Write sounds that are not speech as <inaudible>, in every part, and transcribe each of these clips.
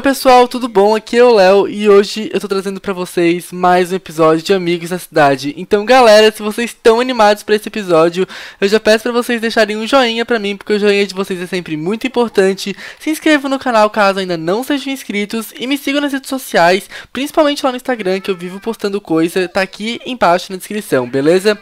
Oi pessoal, tudo bom? Aqui é o Léo e hoje eu tô trazendo para vocês mais um episódio de Amigos na Cidade. Então, galera, se vocês estão animados para esse episódio, eu já peço para vocês deixarem um joinha para mim, porque o joinha de vocês é sempre muito importante. Se inscrevam no canal caso ainda não sejam inscritos e me sigam nas redes sociais, principalmente lá no Instagram, que eu vivo postando coisa, tá aqui embaixo na descrição, beleza?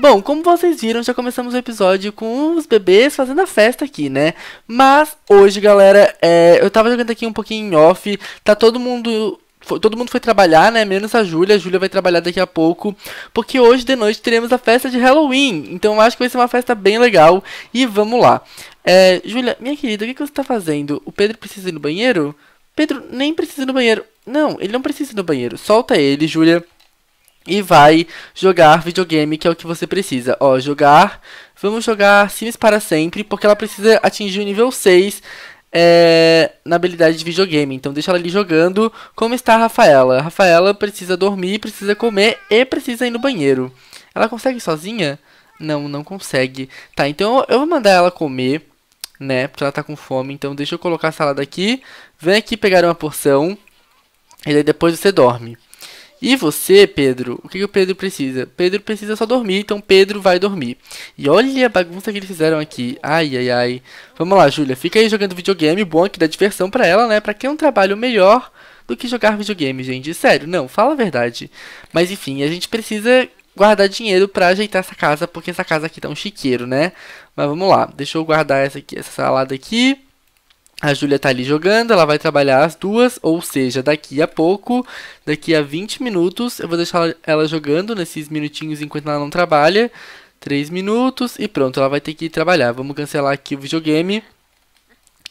Bom, como vocês viram, já começamos o episódio com os bebês fazendo a festa aqui, né? Mas hoje, galera, é, eu tava jogando aqui um pouquinho em off, tá todo mundo todo mundo foi trabalhar, né? Menos a Júlia. A Júlia vai trabalhar daqui a pouco. Porque hoje de noite teremos a festa de Halloween. Então eu acho que vai ser uma festa bem legal. E vamos lá. É, Júlia, minha querida, o que, que você tá fazendo? O Pedro precisa ir no banheiro? Pedro nem precisa ir no banheiro. Não, ele não precisa ir no banheiro. Solta ele, Júlia e vai jogar videogame, que é o que você precisa. Ó, jogar. Vamos jogar Sims para sempre, porque ela precisa atingir o nível 6 é, na habilidade de videogame. Então deixa ela ali jogando. Como está a Rafaela? A Rafaela precisa dormir, precisa comer e precisa ir no banheiro. Ela consegue sozinha? Não, não consegue. Tá, então eu vou mandar ela comer, né? Porque ela tá com fome. Então deixa eu colocar a salada aqui. Vem aqui pegar uma porção. E aí depois você dorme. E você, Pedro, o que, que o Pedro precisa? Pedro precisa só dormir, então Pedro vai dormir. E olha a bagunça que eles fizeram aqui. Ai, ai, ai. Vamos lá, Júlia, fica aí jogando videogame, bom que dá diversão pra ela, né? Pra é um trabalho melhor do que jogar videogame, gente? Sério, não, fala a verdade. Mas enfim, a gente precisa guardar dinheiro para ajeitar essa casa, porque essa casa aqui tá um chiqueiro, né? Mas vamos lá, deixa eu guardar essa, aqui, essa salada aqui. A Júlia tá ali jogando, ela vai trabalhar as duas, ou seja, daqui a pouco, daqui a 20 minutos, eu vou deixar ela jogando nesses minutinhos enquanto ela não trabalha. 3 minutos e pronto, ela vai ter que ir trabalhar. Vamos cancelar aqui o videogame.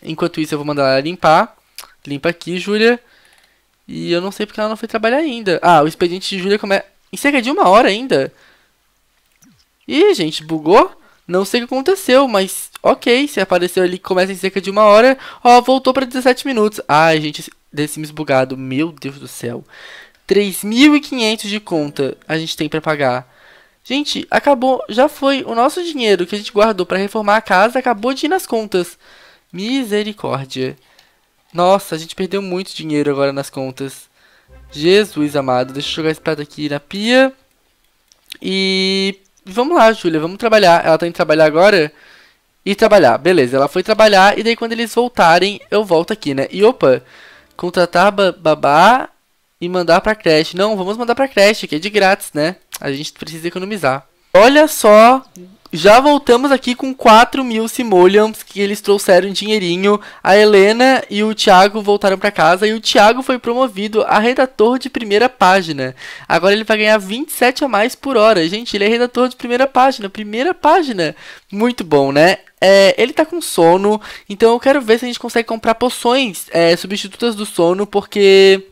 Enquanto isso, eu vou mandar ela limpar. Limpa aqui, Júlia. E eu não sei porque ela não foi trabalhar ainda. Ah, o expediente de Júlia começa em cerca de uma hora ainda. Ih, gente, bugou? Não sei o que aconteceu, mas ok, se apareceu ali começa em cerca de uma hora, ó, voltou para 17 minutos. Ai, gente, The Sims bugado, meu Deus do céu. 3.500 de conta a gente tem para pagar. Gente, acabou, já foi. O nosso dinheiro que a gente guardou para reformar a casa acabou de ir nas contas. Misericórdia. Nossa, a gente perdeu muito dinheiro agora nas contas. Jesus amado, deixa eu jogar esse prato aqui na pia. E vamos lá, Júlia, vamos trabalhar. Ela tá indo trabalhar agora? E trabalhar, beleza. Ela foi trabalhar e daí quando eles voltarem, eu volto aqui, né? E opa, contratar babá e mandar pra creche. Não, vamos mandar pra creche, que é de grátis, né? A gente precisa economizar. Olha só já voltamos aqui com 4 mil simoleons que eles trouxeram dinheirinho. A Helena e o Thiago voltaram para casa e o Thiago foi promovido a redator de primeira página. Agora ele vai ganhar 27 a mais por hora. Gente, ele é redator de primeira página. Primeira página. Muito bom, né? É, ele tá com sono, então eu quero ver se a gente consegue comprar poções é, substitutas do sono, porque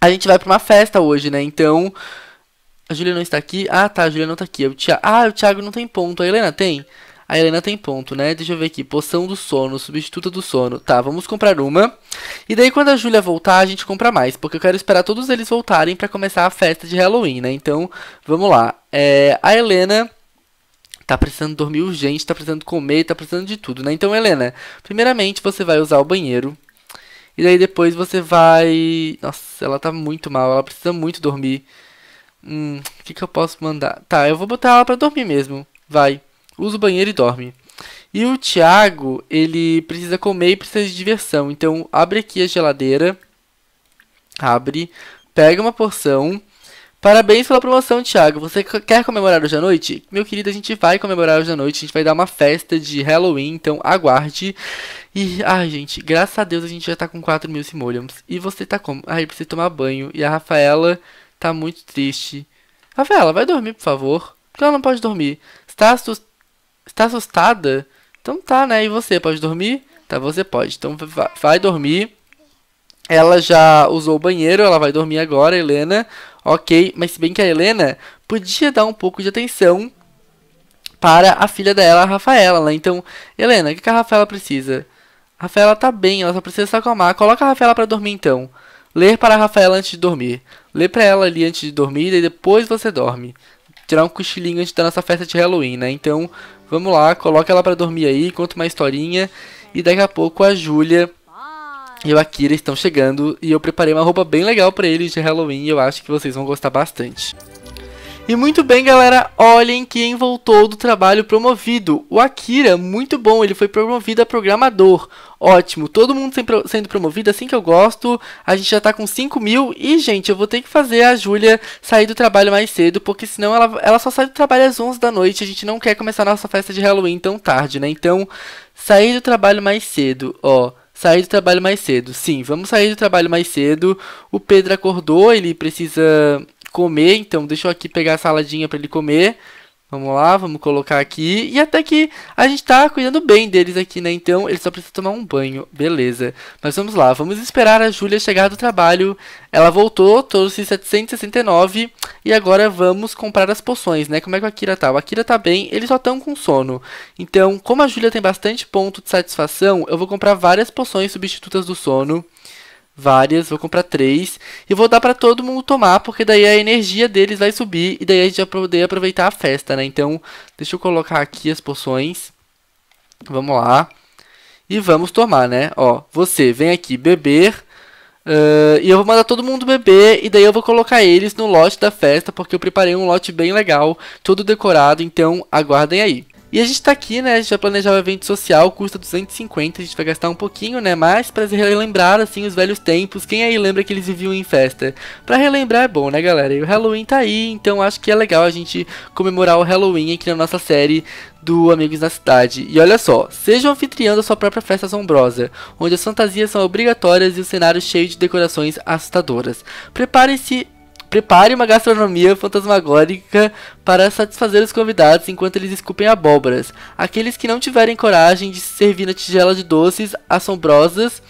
a gente vai para uma festa hoje, né? Então. A Julia não está aqui. Ah, tá, a Julia não está aqui. O Thiago... Ah, o Thiago não tem ponto. A Helena tem? A Helena tem ponto, né? Deixa eu ver aqui. Poção do sono, substituta do sono. Tá, vamos comprar uma. E daí quando a Júlia voltar, a gente compra mais. Porque eu quero esperar todos eles voltarem para começar a festa de Halloween, né? Então, vamos lá. É, a Helena tá precisando dormir urgente, tá precisando comer, tá precisando de tudo, né? Então, Helena, primeiramente você vai usar o banheiro. E daí depois você vai. Nossa, ela tá muito mal, ela precisa muito dormir. Hum, o que, que eu posso mandar? Tá, eu vou botar ela pra dormir mesmo. Vai. Usa o banheiro e dorme. E o Thiago, ele precisa comer e precisa de diversão. Então, abre aqui a geladeira. Abre. Pega uma porção. Parabéns pela promoção, Thiago. Você quer comemorar hoje à noite? Meu querido, a gente vai comemorar hoje à noite. A gente vai dar uma festa de Halloween, então aguarde. E, ai, gente, graças a Deus a gente já tá com 4 mil simoleons. E você tá como? Ai, precisa tomar banho. E a Rafaela tá muito triste. Rafaela, vai dormir, por favor. Porque ela não pode dormir. Está, assust... está assustada? Então tá, né? E você, pode dormir? Tá, você pode. Então vai dormir. Ela já usou o banheiro, ela vai dormir agora, Helena. Ok, mas se bem que a Helena podia dar um pouco de atenção para a filha dela, a Rafaela, né? Então, Helena, o que, que a Rafaela precisa? A Rafaela tá bem, ela só precisa se acalmar. Coloca a Rafaela para dormir então. Ler para a Rafaela antes de dormir. Lê para ela ali antes de dormir e depois você dorme. Tirar um cochilinho antes da nossa festa de Halloween, né? Então, vamos lá, coloca ela para dormir aí, conta uma historinha. E daqui a pouco a Júlia e o Akira estão chegando e eu preparei uma roupa bem legal para eles de Halloween e eu acho que vocês vão gostar bastante. E muito bem, galera, olhem quem voltou do trabalho promovido. O Akira, muito bom, ele foi promovido a programador. Ótimo, todo mundo sendo promovido, assim que eu gosto. A gente já tá com 5 mil. E, gente, eu vou ter que fazer a Júlia sair do trabalho mais cedo, porque senão ela, ela só sai do trabalho às 11 da noite. A gente não quer começar a nossa festa de Halloween tão tarde, né? Então, sair do trabalho mais cedo, ó sair do trabalho mais cedo. Sim, vamos sair do trabalho mais cedo. O Pedro acordou, ele precisa comer, então deixa eu aqui pegar a saladinha para ele comer. Vamos lá, vamos colocar aqui. E até que a gente tá cuidando bem deles aqui, né? Então, ele só precisa tomar um banho. Beleza. Mas vamos lá, vamos esperar a Júlia chegar do trabalho. Ela voltou, trouxe 769. E agora vamos comprar as poções, né? Como é que o Akira tá? O Akira tá bem, eles só estão com sono. Então, como a Júlia tem bastante ponto de satisfação, eu vou comprar várias poções substitutas do sono várias, vou comprar três e vou dar para todo mundo tomar, porque daí a energia deles vai subir e daí a gente vai poder aproveitar a festa, né? Então, deixa eu colocar aqui as poções. Vamos lá. E vamos tomar, né? Ó, você vem aqui beber. Uh, e eu vou mandar todo mundo beber e daí eu vou colocar eles no lote da festa porque eu preparei um lote bem legal, todo decorado, então aguardem aí. E a gente tá aqui, né? A gente vai planejar o evento social, custa 250, a gente vai gastar um pouquinho, né? Mas pra relembrar, assim, os velhos tempos, quem aí lembra que eles viviam em festa? Pra relembrar é bom, né, galera? E o Halloween tá aí, então acho que é legal a gente comemorar o Halloween aqui na nossa série do Amigos na Cidade. E olha só, seja um anfitrião da sua própria festa assombrosa, onde as fantasias são obrigatórias e o cenário cheio de decorações assustadoras. Prepare-se Prepare uma gastronomia fantasmagórica para satisfazer os convidados enquanto eles escupem abóboras. Aqueles que não tiverem coragem de se servir na tigela de doces assombrosas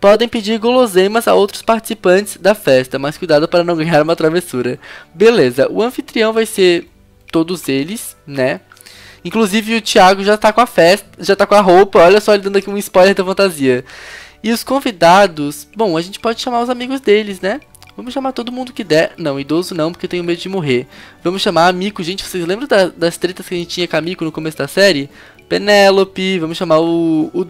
podem pedir guloseimas a outros participantes da festa, mas cuidado para não ganhar uma travessura. Beleza, o anfitrião vai ser todos eles, né? Inclusive o Thiago já tá com a festa, já tá com a roupa, olha só ele dando aqui um spoiler da fantasia. E os convidados, bom, a gente pode chamar os amigos deles, né? Vamos chamar todo mundo que der. Não, idoso não, porque eu tenho medo de morrer. Vamos chamar a Mico. Gente, vocês lembram da, das tretas que a gente tinha com a Mico no começo da série? Penélope, vamos chamar o, o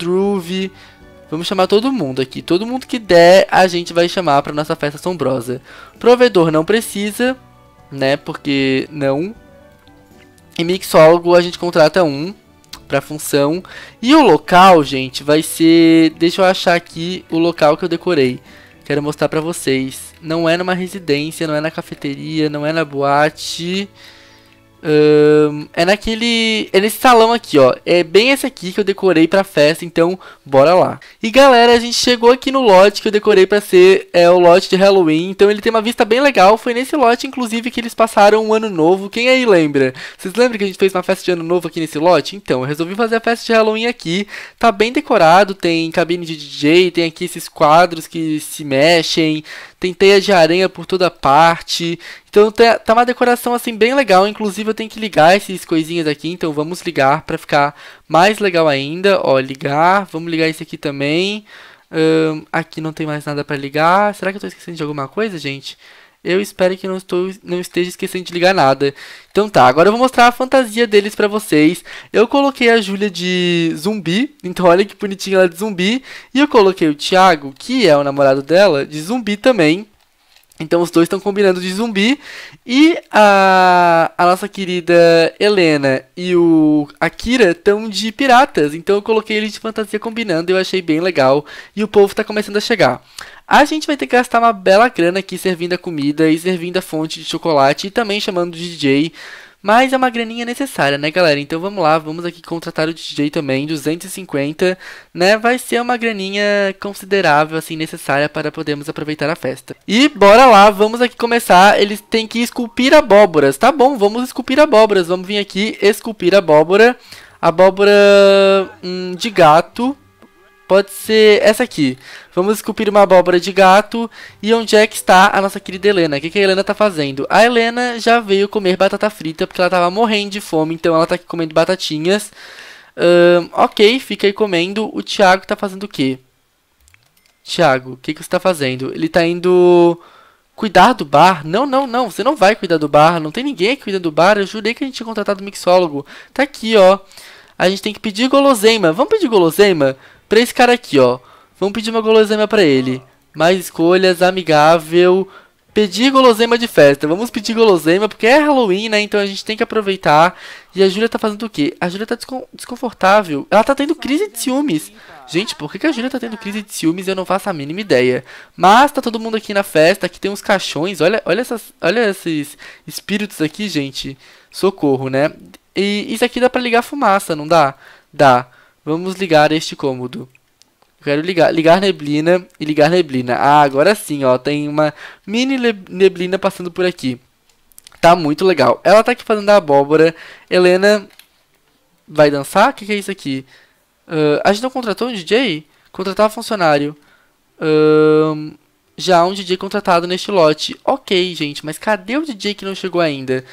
Vamos chamar todo mundo aqui. Todo mundo que der, a gente vai chamar pra nossa festa assombrosa. Provedor não precisa, né? Porque não. E mixólogo a gente contrata um pra função. E o local, gente, vai ser... Deixa eu achar aqui o local que eu decorei. Quero mostrar para vocês. Não é numa residência, não é na cafeteria, não é na boate é naquele. É nesse salão aqui, ó. É bem esse aqui que eu decorei pra festa, então bora lá. E galera, a gente chegou aqui no lote que eu decorei pra ser é, o lote de Halloween. Então ele tem uma vista bem legal. Foi nesse lote, inclusive, que eles passaram um ano novo. Quem aí lembra? Vocês lembram que a gente fez uma festa de ano novo aqui nesse lote? Então, eu resolvi fazer a festa de Halloween aqui. Tá bem decorado, tem cabine de DJ, tem aqui esses quadros que se mexem tem teia de aranha por toda parte. Então tá, tá uma decoração assim bem legal. Inclusive eu tenho que ligar essas coisinhas aqui. Então vamos ligar para ficar mais legal ainda. Ó, ligar. Vamos ligar esse aqui também. Um, aqui não tem mais nada para ligar. Será que eu tô esquecendo de alguma coisa, gente? Eu espero que não, estou, não esteja esquecendo de ligar nada. Então tá, agora eu vou mostrar a fantasia deles pra vocês. Eu coloquei a Júlia de zumbi, então olha que bonitinha ela de zumbi. E eu coloquei o Thiago, que é o namorado dela, de zumbi também. Então os dois estão combinando de zumbi. E a, a nossa querida Helena e o Akira estão de piratas. Então eu coloquei eles de fantasia combinando, eu achei bem legal. E o povo está começando a chegar a gente vai ter que gastar uma bela grana aqui servindo a comida e servindo a fonte de chocolate e também chamando o DJ. Mas é uma graninha necessária, né, galera? Então vamos lá, vamos aqui contratar o DJ também, 250, né? Vai ser uma graninha considerável, assim, necessária para podermos aproveitar a festa. E bora lá, vamos aqui começar. Eles têm que esculpir abóboras, tá bom? Vamos esculpir abóboras, vamos vir aqui esculpir abóbora. Abóbora hum, de gato, Pode ser essa aqui. Vamos esculpir uma abóbora de gato. E onde é que está a nossa querida Helena? O que, que a Helena está fazendo? A Helena já veio comer batata frita porque ela estava morrendo de fome, então ela está aqui comendo batatinhas. Um, ok, fica aí comendo. O Thiago está fazendo o quê? Thiago, o que, que você está fazendo? Ele está indo cuidar do bar? Não, não, não, você não vai cuidar do bar. Não tem ninguém que cuida do bar. Eu jurei que a gente tinha contratado um mixólogo. Está aqui, ó. A gente tem que pedir Goloseima. Vamos pedir Goloseima. Pra esse cara aqui, ó. Vamos pedir uma guloseima pra ele. Mais escolhas, amigável. Pedir guloseima de festa. Vamos pedir guloseima, porque é Halloween, né? Então a gente tem que aproveitar. E a Júlia tá fazendo o quê? A Júlia tá desconfortável. Ela tá tendo crise de ciúmes. Gente, por que a Júlia tá tendo crise de ciúmes? Eu não faço a mínima ideia. Mas tá todo mundo aqui na festa. Aqui tem uns caixões. Olha, olha, essas, olha esses espíritos aqui, gente. Socorro, né? E isso aqui dá pra ligar a fumaça, não dá? Dá. Vamos ligar este cômodo. quero ligar, ligar neblina e ligar neblina. Ah, agora sim, ó, tem uma mini neblina passando por aqui. Tá muito legal. Ela tá aqui fazendo a abóbora. Helena vai dançar? O que, que, é isso aqui? Uh, a gente não contratou um DJ? Contratar funcionário. Uh, já há um DJ contratado neste lote. Ok, gente, mas cadê o DJ que não chegou ainda?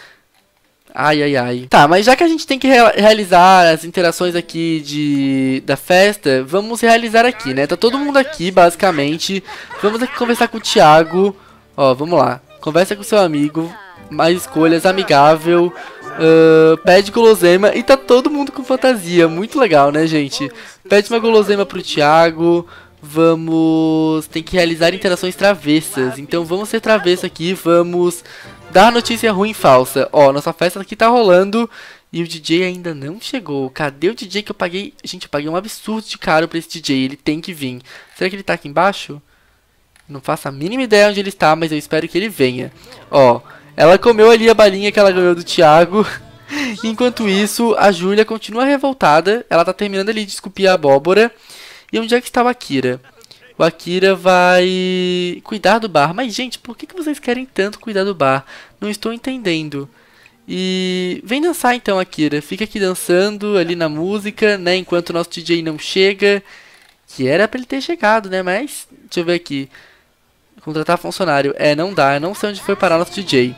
Ai, ai, ai. Tá, mas já que a gente tem que re realizar as interações aqui de da festa, vamos realizar aqui, né? Tá todo mundo aqui, basicamente. Vamos aqui conversar com o Thiago. Ó, vamos lá. Conversa com seu amigo. Mais escolhas, amigável. Uh, pede guloseima e tá todo mundo com fantasia. Muito legal, né, gente? Pede uma guloseima pro Thiago. Vamos. Tem que realizar interações travessas. Então vamos ser travessa aqui. Vamos Dar notícia ruim falsa. Ó, nossa festa aqui tá rolando e o DJ ainda não chegou. Cadê o DJ que eu paguei? Gente, eu paguei um absurdo de caro pra esse DJ. Ele tem que vir. Será que ele tá aqui embaixo? Não faço a mínima ideia onde ele está, mas eu espero que ele venha. Ó, ela comeu ali a balinha que ela ganhou do Thiago. <laughs> Enquanto isso, a Júlia continua revoltada. Ela tá terminando ali de esculpir a abóbora. E onde é que estava a Kira? O Akira vai cuidar do bar. Mas, gente, por que, que vocês querem tanto cuidar do bar? Não estou entendendo. E vem dançar então, Akira. Fica aqui dançando ali na música, né? Enquanto o nosso DJ não chega. Que era pra ele ter chegado, né? Mas, deixa eu ver aqui. Contratar funcionário. É, não dá. Eu não sei onde foi parar nosso DJ.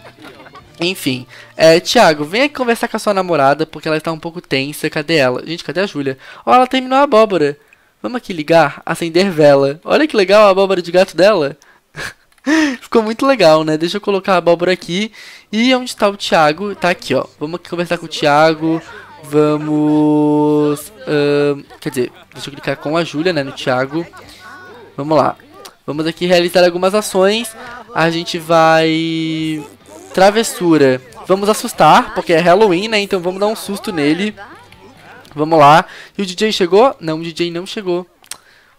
Enfim, é, Thiago, vem aqui conversar com a sua namorada, porque ela está um pouco tensa. Cadê ela? Gente, cadê a Júlia? Ó, oh, ela terminou a abóbora. Vamos aqui ligar, acender vela. Olha que legal a abóbora de gato dela. <laughs> Ficou muito legal, né? Deixa eu colocar a abóbora aqui. E onde tá o Thiago? Tá aqui, ó. Vamos aqui conversar com o Thiago. Vamos... Uh, quer dizer, deixa eu clicar com a Júlia, né? No Thiago. Vamos lá. Vamos aqui realizar algumas ações. A gente vai... Travessura. Vamos assustar, porque é Halloween, né? Então vamos dar um susto nele. Vamos lá. E o DJ chegou? Não, o DJ não chegou. O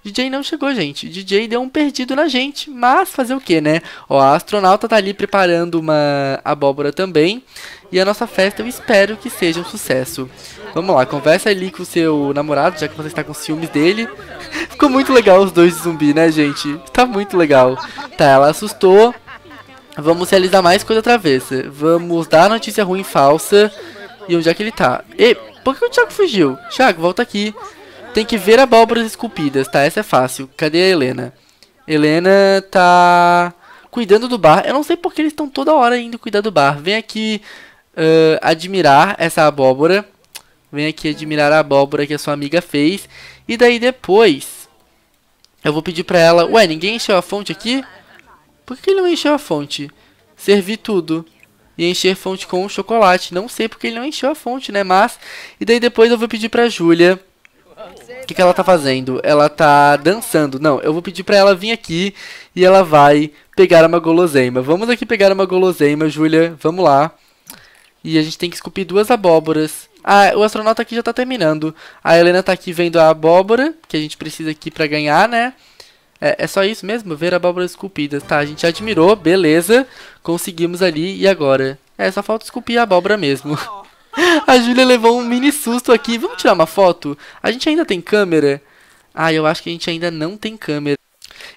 DJ não chegou, gente. O DJ deu um perdido na gente. Mas fazer o que, né? Ó, a astronauta tá ali preparando uma abóbora também. E a nossa festa eu espero que seja um sucesso. Vamos lá, conversa ali com o seu namorado, já que você está com ciúmes dele. <laughs> Ficou muito legal os dois de zumbi, né, gente? Tá muito legal. Tá, ela assustou. Vamos realizar mais coisa outra vez. Vamos dar notícia ruim falsa. E onde é que ele tá? E por que o Thiago fugiu? Thiago, volta aqui. Tem que ver abóboras esculpidas, tá? Essa é fácil. Cadê a Helena? Helena tá cuidando do bar. Eu não sei porque eles estão toda hora indo cuidar do bar. Vem aqui uh, admirar essa abóbora. Vem aqui admirar a abóbora que a sua amiga fez. E daí depois, eu vou pedir pra ela... Ué, ninguém encheu a fonte aqui? Por que ele não encheu a fonte? Servi tudo e encher fonte com chocolate. Não sei porque ele não encheu a fonte, né? Mas. E daí depois eu vou pedir pra Júlia. O que, que ela tá fazendo? Ela tá dançando. Não, eu vou pedir pra ela vir aqui e ela vai pegar uma guloseima. Vamos aqui pegar uma guloseima, Júlia. Vamos lá. E a gente tem que esculpir duas abóboras. Ah, o astronauta aqui já tá terminando. A Helena tá aqui vendo a abóbora, que a gente precisa aqui pra ganhar, né? É, é só isso mesmo? Ver abóbora esculpida, Tá, a gente admirou, beleza. Conseguimos ali, e agora? É, só falta esculpir a abóbora mesmo. <laughs> A Júlia levou um mini susto aqui. Vamos tirar uma foto? A gente ainda tem câmera? Ah, eu acho que a gente ainda não tem câmera.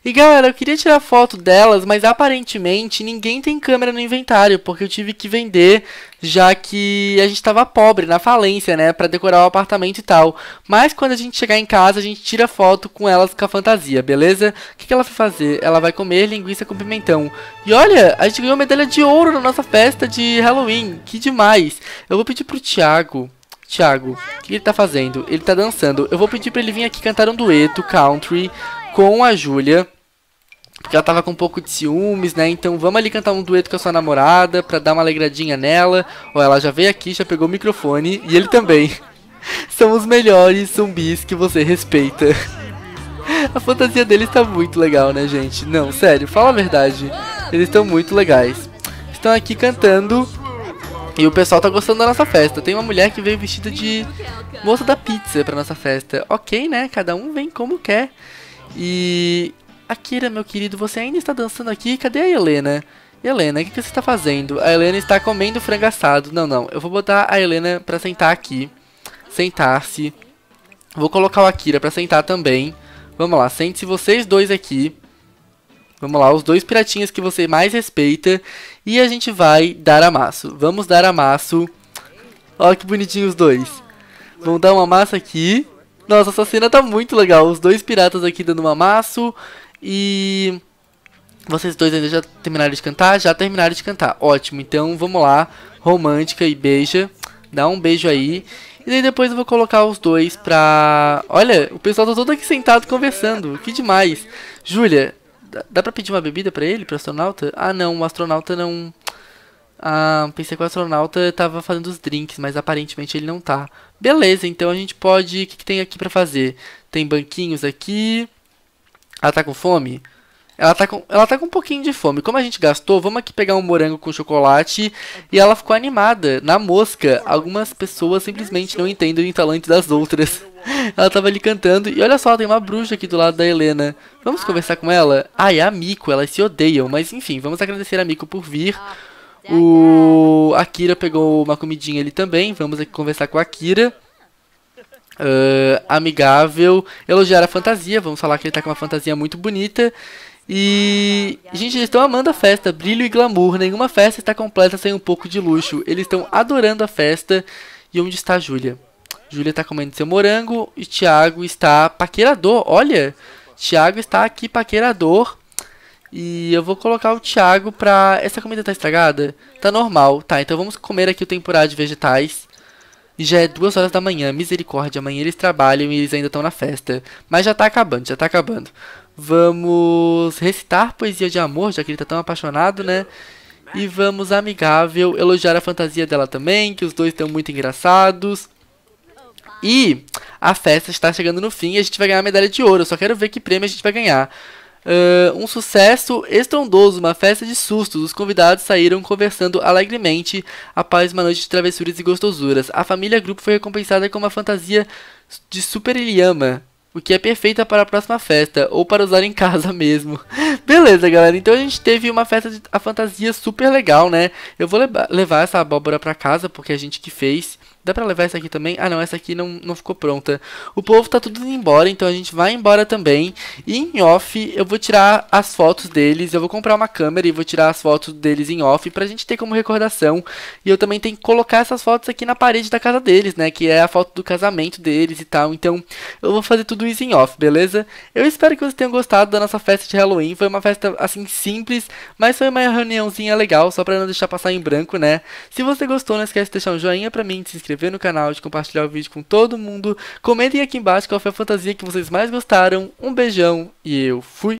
E galera, eu queria tirar foto delas, mas aparentemente ninguém tem câmera no inventário, porque eu tive que vender, já que a gente estava pobre, na falência, né, para decorar o apartamento e tal. Mas quando a gente chegar em casa, a gente tira foto com elas com a fantasia, beleza? O que, que ela vai fazer? Ela vai comer linguiça com pimentão. E olha, a gente ganhou medalha de ouro na nossa festa de Halloween, que demais! Eu vou pedir pro Thiago Thiago, o que ele tá fazendo? Ele tá dançando. Eu vou pedir pra ele vir aqui cantar um dueto country com a Júlia. Porque ela tava com um pouco de ciúmes, né? Então vamos ali cantar um dueto com a sua namorada pra dar uma alegradinha nela. Ó, ela já veio aqui, já pegou o microfone e ele também. <laughs> São os melhores zumbis que você respeita. <laughs> A fantasia deles tá muito legal, né, gente? Não, sério, fala a verdade. Eles estão muito legais. Estão aqui cantando e o pessoal tá gostando da nossa festa. Tem uma mulher que veio vestida de moça da pizza pra nossa festa. Ok, né? Cada um vem como quer. E. Akira, meu querido, você ainda está dançando aqui? Cadê a Helena? Helena, o que, que, você está fazendo? A Helena está comendo frango assado. Não, não. Eu vou botar a Helena para sentar aqui. Sentar-se. Vou colocar o Akira para sentar também. Vamos lá, sente-se vocês dois aqui. Vamos lá, os dois piratinhas que você mais respeita. E a gente vai dar amasso. Vamos dar amasso. Olha que bonitinho os dois. Vamos dar uma massa aqui. Nossa, essa cena tá muito legal. Os dois piratas aqui dando um amasso e... Vocês dois ainda já terminaram de cantar? Já terminaram de cantar. Ótimo, então vamos lá. Romântica e beija. Dá um beijo aí. E daí depois eu vou colocar os dois pra... Olha, o pessoal tá todo aqui sentado conversando. Que demais. Júlia, dá pra pedir uma bebida pra ele, pro astronauta? Ah, não, o astronauta não... Ah, pensei que o astronauta tava fazendo os drinks, mas aparentemente ele não tá. Beleza, então a gente pode... O que, que tem aqui pra fazer? Tem banquinhos aqui. Ela tá com fome? Ela tá, com, ela tá com um pouquinho de fome. Como a gente gastou, vamos aqui pegar um morango com chocolate. E ela ficou animada, na mosca. Algumas pessoas simplesmente não entendem o talento das outras. <laughs> Ela tava ali cantando. E olha só, tem uma bruxa aqui do lado da Helena. Vamos conversar com ela? Ah, é a Miko, elas se odeiam. Mas enfim, vamos agradecer a Miko por vir. Ah, o Akira pegou uma comidinha ali também. Vamos aqui conversar com a Akira. Uh, amigável, elogiar a fantasia. Vamos falar que ele tá com uma fantasia muito bonita. E, gente, eles estão amando a festa, brilho e glamour. Nenhuma festa está completa sem um pouco de luxo. Eles estão adorando a festa. E onde está a Júlia? Júlia está comendo seu morango e Thiago está paquerador. Olha, Thiago está aqui paquerador. E eu vou colocar o Thiago pra... Essa comida tá estragada? Tá normal. Tá, então vamos comer aqui o temporada de vegetais. já é duas horas da manhã, misericórdia. Amanhã eles trabalham e eles ainda estão na festa. Mas já tá acabando, já tá acabando. Vamos recitar poesia de amor, já que ele tá tão apaixonado, né? E vamos, amigável, elogiar a fantasia dela também, que os dois estão muito engraçados. E a festa está chegando no fim e a gente vai ganhar a medalha de ouro. Eu só quero ver que prêmio a gente vai ganhar. Uh, um sucesso estrondoso, uma festa de sustos. Os convidados saíram conversando alegremente após uma noite de travessuras e gostosuras. A família grupo foi recompensada com uma fantasia de Super Ilhama, o que é perfeita para a próxima festa, ou para usar em casa <laughs> mesmo. Beleza, galera. Então a gente teve uma festa de a fantasia super legal, né? Eu vou levar essa abóbora pra casa, porque é a gente que fez. Dá pra levar essa aqui também? Ah, não, essa aqui não, não ficou pronta. O povo tá tudo indo embora, então a gente vai embora também. E em off, eu vou tirar as fotos deles. Eu vou comprar uma câmera e vou tirar as fotos deles em off pra gente ter como recordação. E eu também tenho que colocar essas fotos aqui na parede da casa deles, né? Que é a foto do casamento deles e tal. Então, eu vou fazer tudo isso em off, beleza? Eu espero que vocês tenham gostado da nossa festa de Halloween. Foi uma festa, assim, simples, mas foi uma reuniãozinha legal, só pra não deixar passar em branco, né? Se você gostou, não esquece de deixar um joinha pra mim, de se inscrever inscrever no canal, de compartilhar o vídeo com todo mundo. Comentem aqui embaixo qual foi a fantasia que vocês mais gostaram. Um beijão e eu fui!